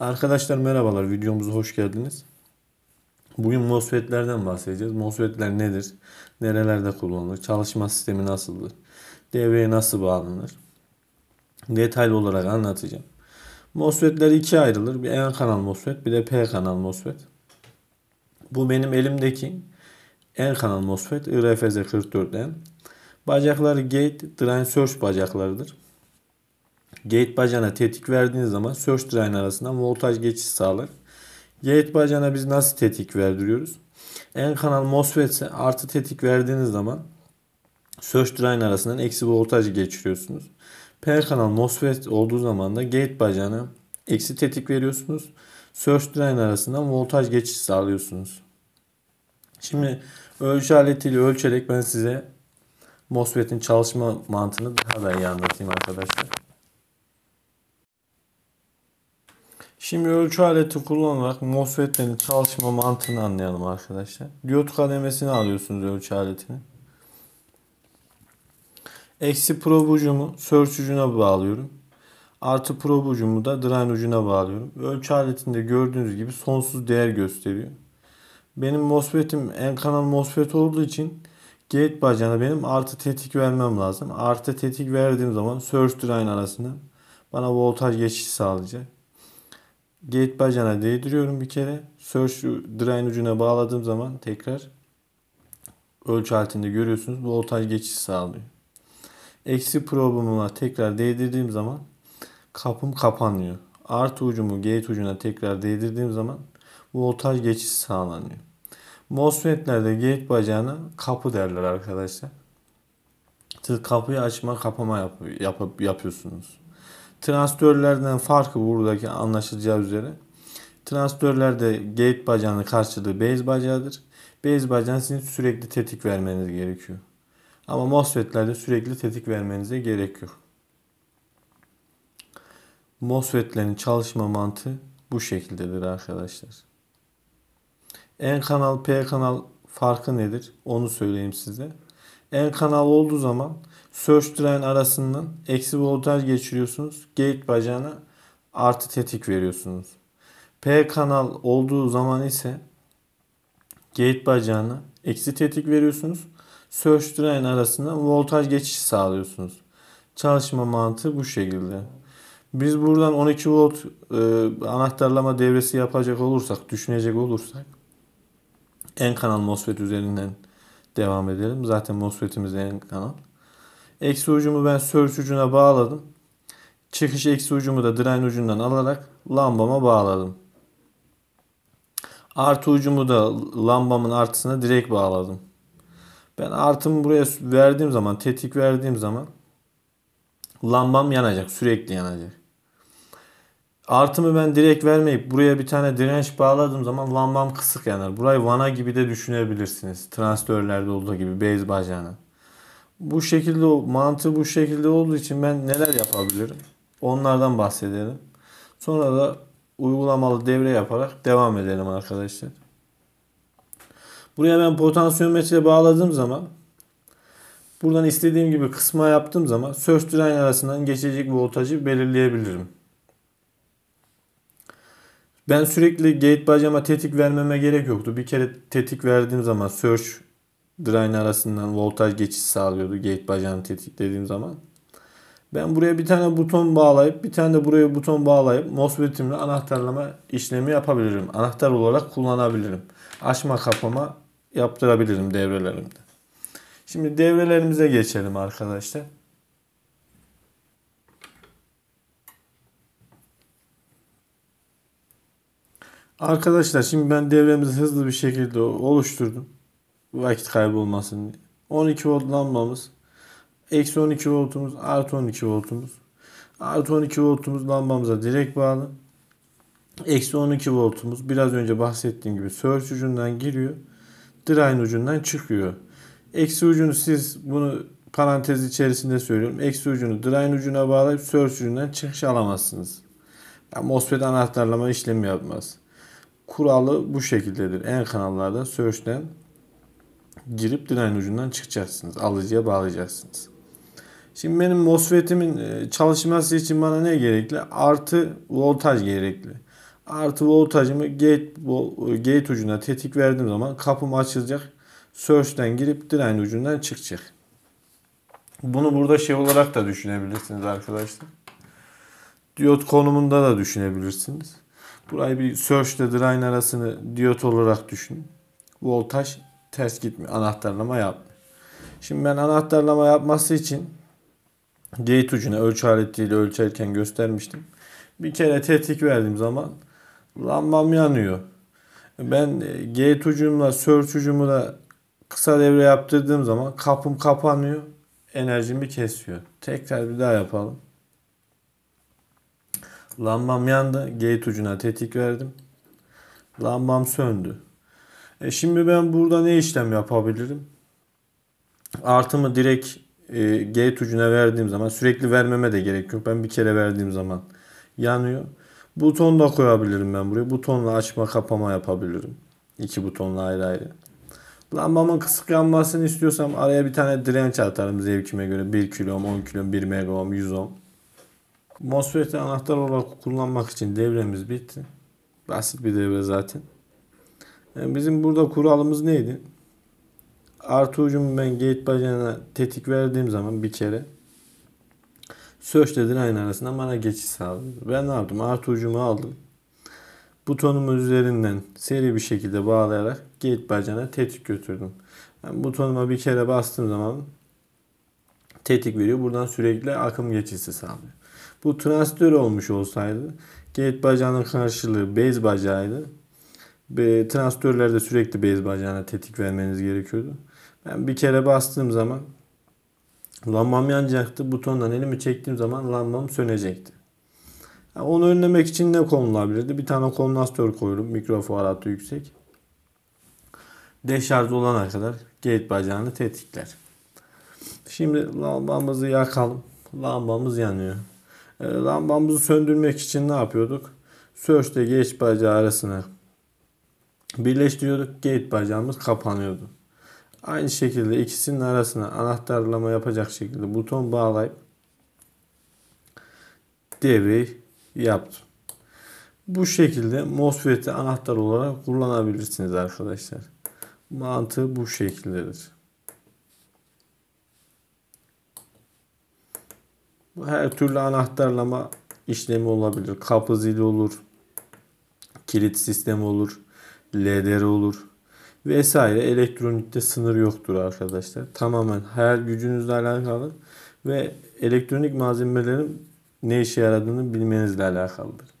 Arkadaşlar merhabalar. Videomuza hoş geldiniz. Bugün MOSFET'lerden bahsedeceğiz. MOSFET'ler nedir? Nerelerde kullanılır? Çalışma sistemi nasıldır? Devreye nasıl bağlanır? Detaylı olarak anlatacağım. MOSFET'ler ikiye ayrılır. Bir N kanal MOSFET, bir de P kanal MOSFET. Bu benim elimdeki N kanal MOSFET irfz 44 Bacakları gate, drain source bacaklarıdır. Gate bacana tetik verdiğiniz zaman search drain arasından voltaj geçiş sağlar. Gate bacana biz nasıl tetik verdiriyoruz? En kanal MOSFET'e artı tetik verdiğiniz zaman search drain arasından eksi voltaj geçiriyorsunuz. P kanal MOSFET olduğu zaman da gate bacağına eksi tetik veriyorsunuz. Search drain arasından voltaj geçiş sağlıyorsunuz. Şimdi ölçü aletiyle ölçerek ben size MOSFET'in çalışma mantığını daha da iyi anlatayım arkadaşlar. Şimdi ölçü aleti kullanarak MOSFET'lerin çalışma mantığını anlayalım arkadaşlar. Diyot kademesini alıyorsunuz ölçü aletini. Eksi prob ucumu search ucuna bağlıyorum. Artı prob ucumu da drain ucuna bağlıyorum. Ölçü aletinde gördüğünüz gibi sonsuz değer gösteriyor. Benim MOSFET'im en kanal MOSFET olduğu için gate bacağına benim artı tetik vermem lazım. Artı tetik verdiğim zaman search drain arasında bana voltaj geçişi sağlayacak. Gate bacana değdiriyorum bir kere. Search drain ucuna bağladığım zaman tekrar ölçü altında görüyorsunuz. Bu voltaj geçişi sağlıyor. Eksi probumuma tekrar değdirdiğim zaman kapım kapanıyor. Artı ucumu gate ucuna tekrar değdirdiğim zaman bu voltaj geçişi sağlanıyor. MOSFET'lerde gate bacağına kapı derler arkadaşlar. Siz kapıyı açma kapama yap, yap, yapıyorsunuz. Transistörlerden farkı buradaki anlaşılacağı üzere. Transistörlerde gate bacağının karşılığı base bacağıdır. Base bacağın sizin sürekli tetik vermeniz gerekiyor. Ama MOSFET'lerde sürekli tetik vermenize gerek yok. MOSFET'lerin çalışma mantığı bu şekildedir arkadaşlar. N kanal P kanal farkı nedir? Onu söyleyeyim size. N kanal olduğu zaman Search drive arasından eksi voltaj geçiriyorsunuz. Gate bacağına artı tetik veriyorsunuz. P kanal olduğu zaman ise gate bacağına eksi tetik veriyorsunuz. Search drain arasında voltaj geçişi sağlıyorsunuz. Çalışma mantığı bu şekilde. Biz buradan 12 volt e, anahtarlama devresi yapacak olursak, düşünecek olursak en kanal MOSFET üzerinden devam edelim. Zaten MOSFET'imiz en kanal. Eksi ucumu ben sörç ucuna bağladım. Çıkış eksi ucumu da direğin ucundan alarak lambama bağladım. Artı ucumu da lambamın artısına direkt bağladım. Ben artımı buraya verdiğim zaman, tetik verdiğim zaman lambam yanacak, sürekli yanacak. Artımı ben direkt vermeyip buraya bir tane direnç bağladığım zaman lambam kısık yanar. Burayı vana gibi de düşünebilirsiniz. Transistörlerde olduğu gibi bez bacağına bu şekilde mantığı bu şekilde olduğu için ben neler yapabilirim? Onlardan bahsedelim. Sonra da uygulamalı devre yaparak devam edelim arkadaşlar. Buraya ben potansiyometre bağladığım zaman buradan istediğim gibi kısma yaptığım zaman search line arasından geçecek voltajı belirleyebilirim. Ben sürekli gate bacama tetik vermeme gerek yoktu. Bir kere tetik verdiğim zaman search drain arasından voltaj geçiş sağlıyordu gate bacağını tetiklediğim zaman. Ben buraya bir tane buton bağlayıp bir tane de buraya buton bağlayıp MOSFET'imle anahtarlama işlemi yapabilirim. Anahtar olarak kullanabilirim. Açma kapama yaptırabilirim devrelerimde. Şimdi devrelerimize geçelim arkadaşlar. Arkadaşlar şimdi ben devremizi hızlı bir şekilde oluşturdum vakit kaybolmasın diye. 12 volt lambamız. Eksi 12 voltumuz artı 12 voltumuz. Artı 12 voltumuz lambamıza direkt bağlı. Eksi 12 voltumuz biraz önce bahsettiğim gibi search ucundan giriyor. Drain ucundan çıkıyor. Eksi ucunu siz bunu parantez içerisinde söylüyorum. Eksi ucunu drain ucuna bağlayıp search ucundan çıkış alamazsınız. Yani MOSFET anahtarlama işlemi yapmaz. Kuralı bu şekildedir. En kanallarda search'ten girip direnin ucundan çıkacaksınız. Alıcıya bağlayacaksınız. Şimdi benim MOSFET'imin e, çalışması için bana ne gerekli? Artı voltaj gerekli. Artı voltajımı gate, e, gate ucuna tetik verdiğim zaman kapım açılacak. Search'ten girip direnin ucundan çıkacak. Bunu burada şey olarak da düşünebilirsiniz arkadaşlar. Diyot konumunda da düşünebilirsiniz. Burayı bir search ile drain arasını diyot olarak düşünün. Voltaj ters gitmiyor. Anahtarlama yapmıyor. Şimdi ben anahtarlama yapması için geyit ucuna ölçü aletiyle ölçerken göstermiştim. Bir kere tetik verdiğim zaman lambam yanıyor. Ben e, geyit ucumla search ucumu da kısa devre yaptırdığım zaman kapım kapanıyor. Enerjimi kesiyor. Tekrar bir daha yapalım. Lambam yandı. Geyit ucuna tetik verdim. Lambam söndü. E şimdi ben burada ne işlem yapabilirim? Artımı direkt e, gate ucuna verdiğim zaman sürekli vermeme de gerek yok. Ben bir kere verdiğim zaman yanıyor. Buton da koyabilirim ben buraya. Butonla açma kapama yapabilirim. İki butonla ayrı ayrı. Lambamın kısık yanmasını istiyorsam araya bir tane direnç atarım zevkime göre. 1 kilom, 10 kilom, 1 megaohm, 100 ohm. MOSFET'i anahtar olarak kullanmak için devremiz bitti. Basit bir devre zaten. Yani bizim burada kuralımız neydi? Artı ucumu ben gate bacağına tetik verdiğim zaman bir kere search ile drain arasında bana geçiş sağladı. Ben ne yaptım? Artı ucumu aldım. Butonumu üzerinden seri bir şekilde bağlayarak gate bacağına tetik götürdüm. Yani butonuma bir kere bastığım zaman tetik veriyor. Buradan sürekli akım geçişi sağlıyor. Bu transistör olmuş olsaydı gate bacağının karşılığı base bacağıydı e, transistörlerde sürekli bez bacağına tetik vermeniz gerekiyordu. Ben bir kere bastığım zaman lambam yanacaktı. Butondan elimi çektiğim zaman lambam sönecekti. Yani onu önlemek için ne konulabilirdi? Bir tane kondansatör koyuyorum. Mikrofuaratı yüksek. Deşarj olana kadar gate bacağını tetikler. Şimdi lambamızı yakalım. Lambamız yanıyor. E, lambamızı söndürmek için ne yapıyorduk? Search ile geç bacağı arasına birleştiriyorduk. Gate bacağımız kapanıyordu. Aynı şekilde ikisinin arasına anahtarlama yapacak şekilde buton bağlayıp devreyi yaptım. Bu şekilde MOSFET'i anahtar olarak kullanabilirsiniz arkadaşlar. Mantığı bu şekildedir. Her türlü anahtarlama işlemi olabilir. Kapı zili olur. Kilit sistemi olur. LDR olur vesaire elektronikte sınır yoktur arkadaşlar. Tamamen hayal gücünüzle alakalı ve elektronik malzemelerin ne işe yaradığını bilmenizle alakalıdır.